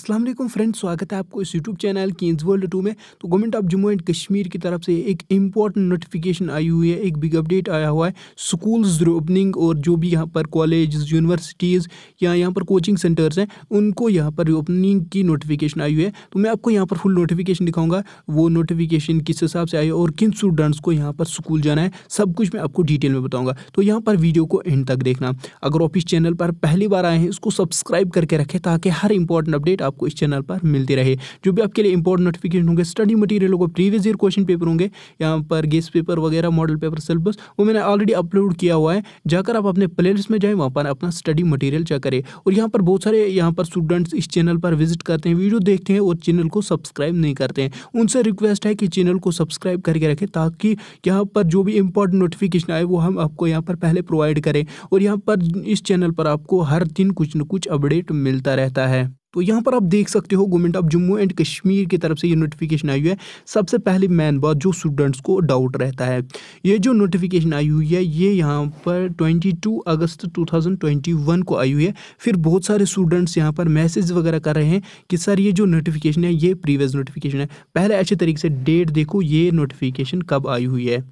अस्सलाम वालेकुम फ्रेंड स्वागत है आपको इस YouTube channel Kings World two में तो government of Jammu and Kashmir की तरफ से एक इम्पॉर्टेंट नोटिफिकेशन आई हुई है एक बिग अपडेट आया हुआ है स्कूल्स रिओपनिंग और जो भी यहाँ पर कॉलेज यूनिवर्सिटीज़ या यहाँ पर कोचिंग सेंटर्स हैं उनको यहाँ पर ओपनिंग की नोटिफिकेशन आई हुई है तो मैं आपको यहाँ पर फुल नोटिफिकेशन दिखाऊँगा वो नोटिफिकेशन किस हिसाब से आई है और किन स्टूडेंट्स को यहाँ पर स्कूल जाना है सब कुछ मैं आपको डिटेल में बताऊँगा तो यहाँ पर वीडियो को एंड तक देखना अगर आप इस चैनल पर पहली बार आए हैं उसको सब्सक्राइब करके रखें ताकि हर इंपॉर्टेंट अपडेट आपको इस चैनल पर मिलती रहे जो भी आपके लिए इंपॉर्टेंट नोटिफिकेशन होंगे स्टडी मटीरियल होगा प्रीवियस ईयर क्वेश्चन पेपर होंगे यहाँ पर गेस पेपर वगैरह मॉडल पेपर सिलेबस वो मैंने ऑलरेडी अपलोड किया हुआ है जाकर आप अपने प्ले में जाएँ वहाँ पर अपना स्टडी मटीरियल चेक करें और यहाँ पर बहुत सारे यहाँ पर स्टूडेंट्स इस चैनल पर विजिट करते हैं वीडियो देखते हैं और चैनल को सब्सक्राइब नहीं करते हैं उनसे रिक्वेस्ट है कि चैनल को सब्सक्राइब करके रखें ताकि यहाँ पर जो भी इंपॉर्टेंट नोटिफिकेशन आए वो हम आपको यहाँ पर पहले प्रोवाइड करें और यहाँ पर इस चैनल पर आपको हर दिन कुछ न कुछ अपडेट मिलता रहता है तो यहाँ पर आप देख सकते हो government of Jammu and Kashmir की तरफ से ये नोटिफिकेशन आई हुई है सबसे पहली मेन बात जो स्टूडेंट्स को डाउट रहता है ये जो नोटिफिकेशन आई हुई है ये यहाँ पर 22 अगस्त 2021 को आई हुई है फिर बहुत सारे स्टूडेंट्स यहाँ पर मैसेज वगैरह कर रहे हैं कि सर ये जो नोटिफिकेशन है ये प्रीवियस नोटिफिकेशन है पहले अच्छे तरीके से डेट देखो ये नोटिफिकेशन कब आई हुई है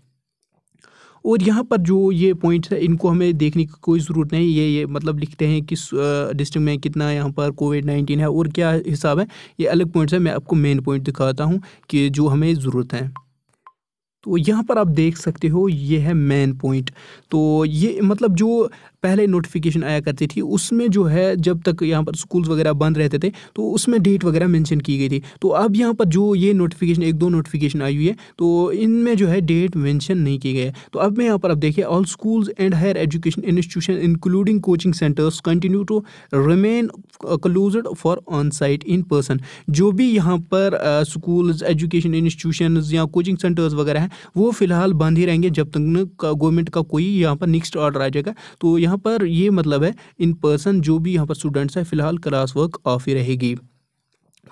और यहाँ पर जो ये पॉइंट्स है इनको हमें देखने की कोई ज़रूरत नहीं ये ये मतलब लिखते हैं किस डिस्ट्रिक्ट में कितना यहाँ पर कोविड नाइन्टीन है और क्या हिसाब है ये अलग पॉइंट्स है मैं आपको मेन पॉइंट दिखाता हूँ कि जो हमें ज़रूरत है तो यहाँ पर आप देख सकते हो ये है मेन पॉइंट तो ये मतलब जो पहले नोटिफिकेशन आया करती थी उसमें जो है जब तक यहाँ पर स्कूल्स वगैरह बंद रहते थे तो उसमें डेट वगैरह मेंशन की गई थी तो अब यहाँ पर जो ये नोटिफिकेशन एक दो नोटिफिकेशन आई हुई है तो इनमें जो है डेट मेंशन नहीं की गई है तो अब मैं यहाँ पर आप देखिए all schools and higher education institution including coaching centres continue to remain closed for on site in person जो भी यहाँ पर स्कूल्स एजुकेशन इंस्टीट्यूशन या कोचिंग सेंटर्स वगैरह हैं वो फिलहाल बंद ही रहेंगे जब तक गवर्नमेंट का कोई यहाँ पर नेक्स्ट ऑर्डर आ जाएगा तो यहाँ पर ये मतलब है इन पर्सन जो भी यहाँ पर स्टूडेंट्स हैं फिलहाल क्लास वर्क ऑफ ही रहेगी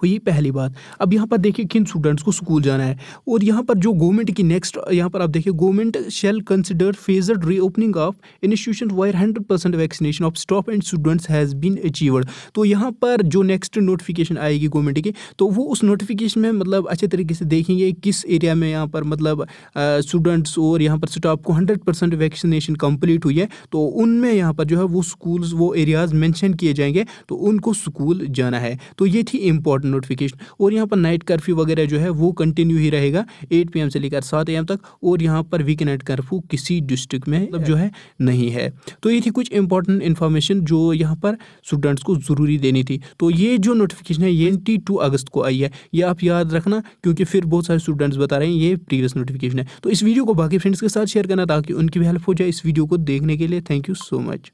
हुई पहली बात अब यहाँ पर देखिए किन स्टूडेंट्स को स्कूल जाना है और यहाँ पर जो गवर्नमेंट की नेक्स्ट यहाँ पर आप देखिए government shall consider phased reopening of institution where hundred percent vaccination of staff and students has been achieved तो यहाँ पर जो नेक्स्ट नोटिफिकेशन आएगी गवर्नमेंट की तो वो उस नोटिफिकेशन में मतलब अच्छे तरीके से देखेंगे किस एरिया में यहाँ पर मतलब स्टूडेंट्स और यहाँ पर स्टाफ को हंड्रेड परसेंट वैक्सीनेशन कम्प्लीट हुई है तो उनमें यहाँ पर जो है वो स्कूल वो एरियाज़ मैंशन किए जाएंगे तो उनको स्कूल जाना है तो ये थी इम्पोर्टेंट इंपॉर्टेंट नोटिफिकेशन और यहाँ पर नाइट कर्फ्यू वगैरह जो है वो कंटिन्यू ही रहेगा एट पी से लेकर सात ए तक और यहाँ पर वीक नाइट कर्फ्यू किसी डिस्ट्रिक्ट में मतलब जो है नहीं है तो ये थी कुछ इंपॉर्टेंट इन्फॉर्मेशन जो यहाँ पर स्टूडेंट्स को ज़रूरी देनी थी तो ये जो नोटिफिकेशन है ये ट्वेंटी अगस्त को आई है ये आप याद रखना क्योंकि फिर बहुत सारे स्टूडेंट्स बता रहे हैं ये प्रीवियस नोटिफिकेशन है तो इस वीडियो को बाकी फ्रेंड्स के साथ शेयर करना ताकि उनकी भी हेल्प हो जाए इस वीडियो को देखने के लिए थैंक यू सो मच